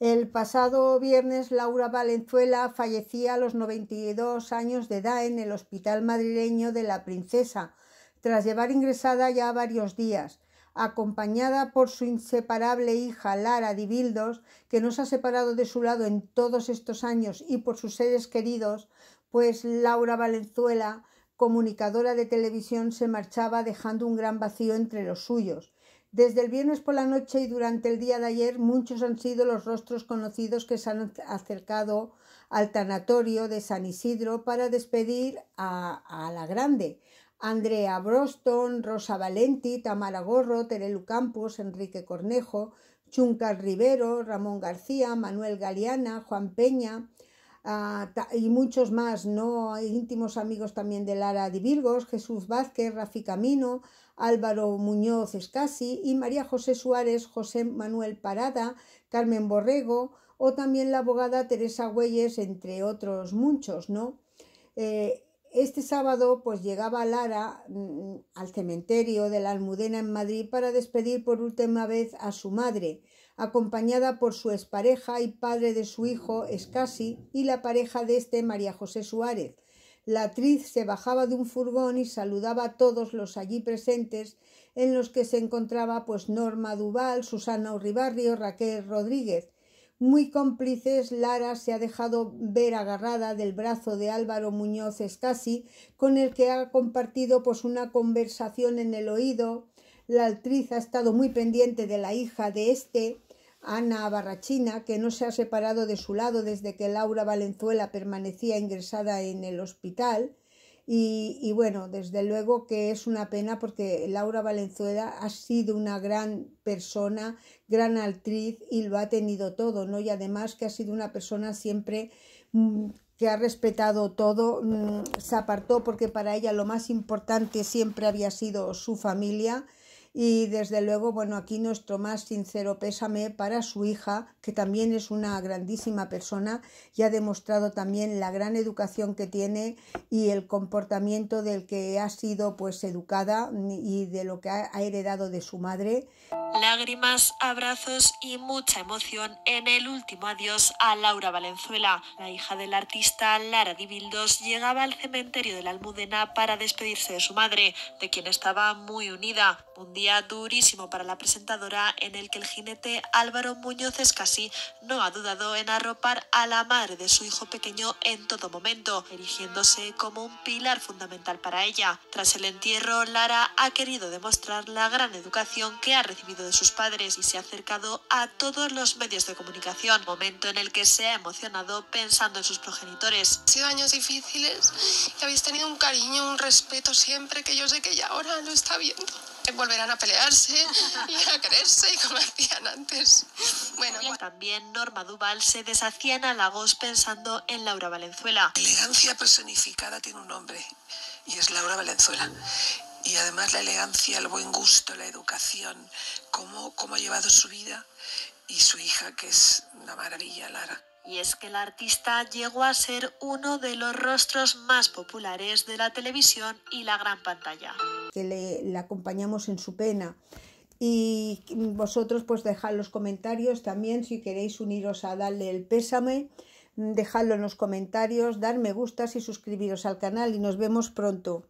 El pasado viernes Laura Valenzuela fallecía a los 92 años de edad en el Hospital Madrileño de la Princesa, tras llevar ingresada ya varios días, acompañada por su inseparable hija Lara Dibildos, que no se ha separado de su lado en todos estos años, y por sus seres queridos, pues Laura Valenzuela, comunicadora de televisión, se marchaba dejando un gran vacío entre los suyos. Desde el viernes por la noche y durante el día de ayer muchos han sido los rostros conocidos que se han acercado al tanatorio de San Isidro para despedir a, la grande. Andrea Broston, Rosa Valenti, Tamara Gorro, Terelu Campos, Enrique Cornejo, Chuncar Rivero, Ramón García, Manuel Galeana, Juan Peña, y muchos más, ¿no? Íntimos amigos también de Lara de Virgos, Jesús Vázquez, Rafi Camino, Álvaro Muñoz Escasi y María José Suárez, José Manuel Parada, Carmen Borrego o también la abogada Teresa Güelles, entre otros muchos, ¿no? Eh, este sábado pues llegaba Lara mm, al cementerio de la Almudena en Madrid para despedir por última vez a su madre, acompañada por su expareja y padre de su hijo Escasi y la pareja de este María José Suárez. La actriz se bajaba de un furgón y saludaba a todos los allí presentes, en los que se encontraba pues Norma Duval, Susana Urribarrio, Raquel Rodríguez, muy cómplices, Lara se ha dejado ver agarrada del brazo de Álvaro Muñoz Escasi, con el que ha compartido pues, una conversación en el oído. La actriz ha estado muy pendiente de la hija de este, Ana Barrachina, que no se ha separado de su lado desde que Laura Valenzuela permanecía ingresada en el hospital. Y, bueno, desde luego que es una pena porque Laura Valenzuela ha sido una gran persona, gran actriz y lo ha tenido todo, ¿no? Y además que ha sido una persona siempre mm, que ha respetado todo, mm, se apartó porque para ella lo más importante siempre había sido su familia y desde luego, bueno, aquí nuestro más sincero pésame para su hija, que también es una grandísima persona y ha demostrado también la gran educación que tiene y el comportamiento del que ha sido pues educada y de lo que ha heredado de su madre. Lágrimas, abrazos y mucha emoción en el último adiós a Laura Valenzuela. La hija del artista Lara Dibildos llegaba al cementerio de la Almudena para despedirse de su madre, de quien estaba muy unida. Un día durísimo para la presentadora en el que el jinete Álvaro Muñoz casi no ha dudado en arropar a la madre de su hijo pequeño en todo momento, erigiéndose como un pilar fundamental para ella. Tras el entierro, Lara ha querido demostrar la gran educación que ha recibido de sus padres y se ha acercado a todos los medios de comunicación, momento en el que se ha emocionado pensando en sus progenitores. sido años difíciles y habéis tenido un cariño, un respeto siempre que yo sé que ya ahora lo está viendo volverán a pelearse y a quererse como hacían antes. Bueno, también Norma Duval se deshacía en halagos pensando en Laura Valenzuela. Elegancia personificada tiene un nombre y es Laura Valenzuela. Y además la elegancia, el buen gusto, la educación, cómo, cómo ha llevado su vida y su hija, que es una maravilla, Lara. Y es que la artista llegó a ser uno de los rostros más populares de la televisión y la gran pantalla que le, acompañamos en su pena. Y vosotros pues dejad los comentarios también si queréis uniros a darle el pésame, dejadlo en los comentarios, dar me gustas y suscribiros al canal y nos vemos pronto.